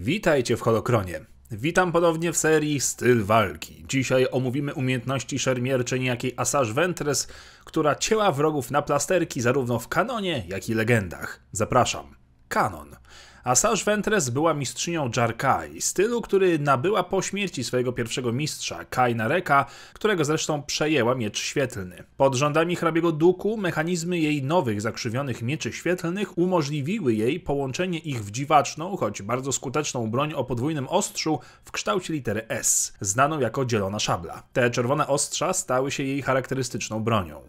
Witajcie w Holokronie. Witam ponownie w serii Styl Walki. Dzisiaj omówimy umiejętności szermierczy jakiej Asajj Ventres, która cięła wrogów na plasterki zarówno w kanonie, jak i legendach. Zapraszam. Kanon. A Assange Ventress była mistrzynią Jarkai, stylu, który nabyła po śmierci swojego pierwszego mistrza, Kaina Reka, którego zresztą przejęła miecz świetlny. Pod rządami hrabiego Duku mechanizmy jej nowych zakrzywionych mieczy świetlnych umożliwiły jej połączenie ich w dziwaczną, choć bardzo skuteczną broń o podwójnym ostrzu w kształcie litery S, znaną jako dzielona szabla. Te czerwone ostrza stały się jej charakterystyczną bronią.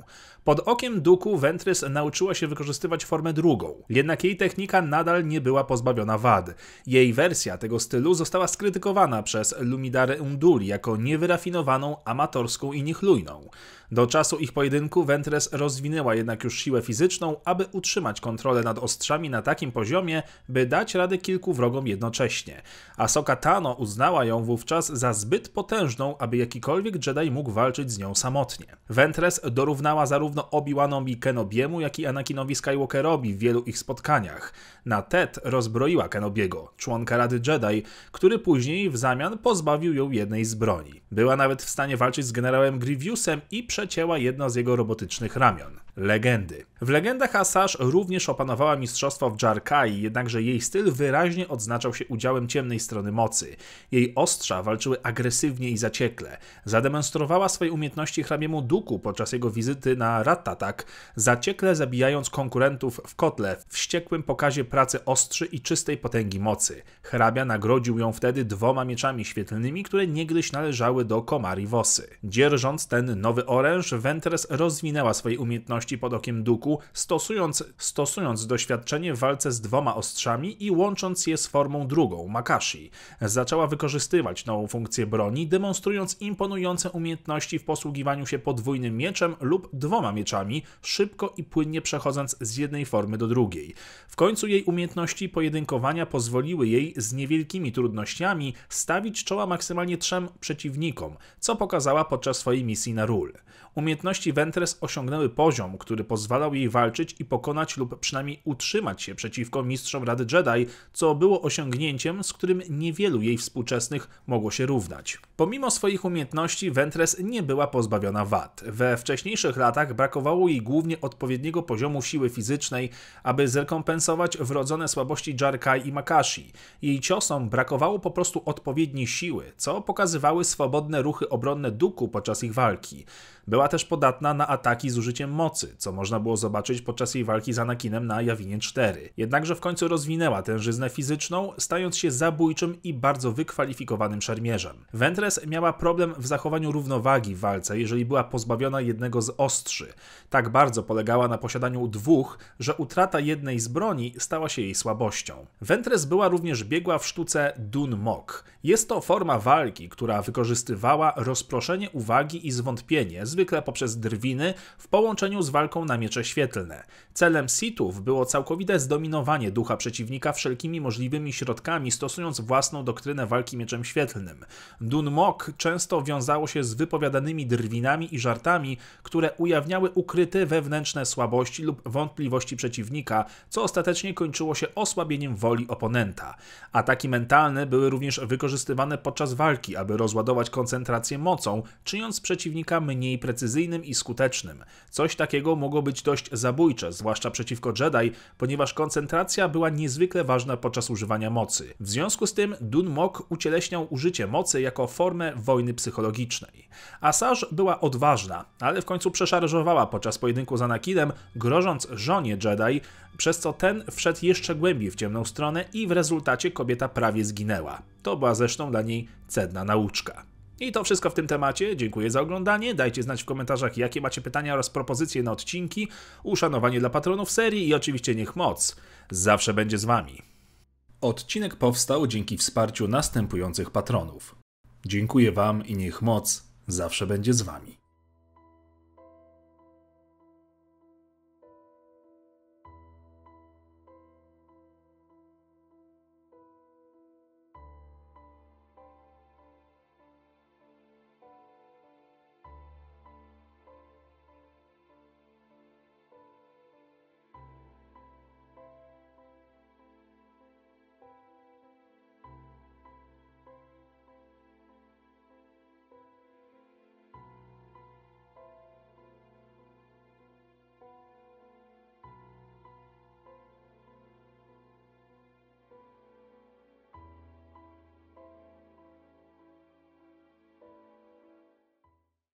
Pod okiem Duku Ventress nauczyła się wykorzystywać formę drugą, jednak jej technika nadal nie była pozbawiona wad. Jej wersja tego stylu została skrytykowana przez Lumidare Unduli jako niewyrafinowaną, amatorską i niechlujną. Do czasu ich pojedynku Ventress rozwinęła jednak już siłę fizyczną, aby utrzymać kontrolę nad ostrzami na takim poziomie, by dać radę kilku wrogom jednocześnie. Asoka Tano uznała ją wówczas za zbyt potężną, aby jakikolwiek Jedi mógł walczyć z nią samotnie. Ventress dorównała zarówno Obi-Wanowi Kenobiemu, jak i Anakinowi Skywalkerowi w wielu ich spotkaniach. Na Ted rozbroiła Kenobiego, członka Rady Jedi, który później w zamian pozbawił ją jednej z broni. Była nawet w stanie walczyć z generałem Grievousem i przecięła jedna z jego robotycznych ramion legendy. W legendach Asash również opanowała mistrzostwo w Jarkai, jednakże jej styl wyraźnie odznaczał się udziałem ciemnej strony mocy. Jej ostrza walczyły agresywnie i zaciekle. Zademonstrowała swoje umiejętności hrabiemu Duku podczas jego wizyty na Rattatak, zaciekle zabijając konkurentów w kotle w wściekłym pokazie pracy ostrzy i czystej potęgi mocy. Hrabia nagrodził ją wtedy dwoma mieczami świetlnymi, które niegdyś należały do Komari Wosy. Dzierżąc ten nowy oręż, Ventress rozwinęła swoje umiejętności nieruchomości pod okiem Duku, stosując, stosując doświadczenie w walce z dwoma ostrzami i łącząc je z formą drugą, Makashi. Zaczęła wykorzystywać nową funkcję broni, demonstrując imponujące umiejętności w posługiwaniu się podwójnym mieczem lub dwoma mieczami, szybko i płynnie przechodząc z jednej formy do drugiej. W końcu jej umiejętności pojedynkowania pozwoliły jej z niewielkimi trudnościami stawić czoła maksymalnie trzem przeciwnikom, co pokazała podczas swojej misji na Rul. Umiejętności Ventress osiągnęły poziom, który pozwalał jej walczyć i pokonać lub przynajmniej utrzymać się przeciwko mistrzom Rady Jedi, co było osiągnięciem, z którym niewielu jej współczesnych mogło się równać. Pomimo swoich umiejętności, Ventress nie była pozbawiona wad. We wcześniejszych latach brakowało jej głównie odpowiedniego poziomu siły fizycznej, aby zrekompensować wrodzone słabości Jarkai i Makashi. Jej ciosom brakowało po prostu odpowiedniej siły, co pokazywały swobodne ruchy obronne Duku podczas ich walki. Była też podatna na ataki z użyciem mocy, co można było zobaczyć podczas jej walki z Anakinem na Jawinie 4. Jednakże w końcu rozwinęła żyznę fizyczną, stając się zabójczym i bardzo wykwalifikowanym szermierzem. Ventress miała problem w zachowaniu równowagi w walce, jeżeli była pozbawiona jednego z ostrzy. Tak bardzo polegała na posiadaniu dwóch, że utrata jednej z broni stała się jej słabością. Ventress była również biegła w sztuce Dun Mok. Jest to forma walki, która wykorzystywała rozproszenie uwagi i zwątpienie, zwykle poprzez drwiny w połączeniu z walką na miecze świetlne. Celem Sithów było całkowite zdominowanie ducha przeciwnika wszelkimi możliwymi środkami, stosując własną doktrynę walki mieczem świetlnym. Dunmok często wiązało się z wypowiadanymi drwinami i żartami, które ujawniały ukryte wewnętrzne słabości lub wątpliwości przeciwnika, co ostatecznie kończyło się osłabieniem woli oponenta. Ataki mentalne były również wykorzystywane podczas walki, aby rozładować koncentrację mocą, czyniąc przeciwnika mniej precyzyjnym precyzyjnym i skutecznym. Coś takiego mogło być dość zabójcze, zwłaszcza przeciwko Jedi, ponieważ koncentracja była niezwykle ważna podczas używania mocy. W związku z tym Dun Mok ucieleśniał użycie mocy jako formę wojny psychologicznej. Asajj była odważna, ale w końcu przeszarżowała podczas pojedynku z Anakinem, grożąc żonie Jedi, przez co ten wszedł jeszcze głębiej w ciemną stronę i w rezultacie kobieta prawie zginęła. To była zresztą dla niej cedna nauczka. I to wszystko w tym temacie. Dziękuję za oglądanie. Dajcie znać w komentarzach, jakie macie pytania oraz propozycje na odcinki. Uszanowanie dla patronów serii i oczywiście niech moc zawsze będzie z wami. Odcinek powstał dzięki wsparciu następujących patronów. Dziękuję wam i niech moc zawsze będzie z wami.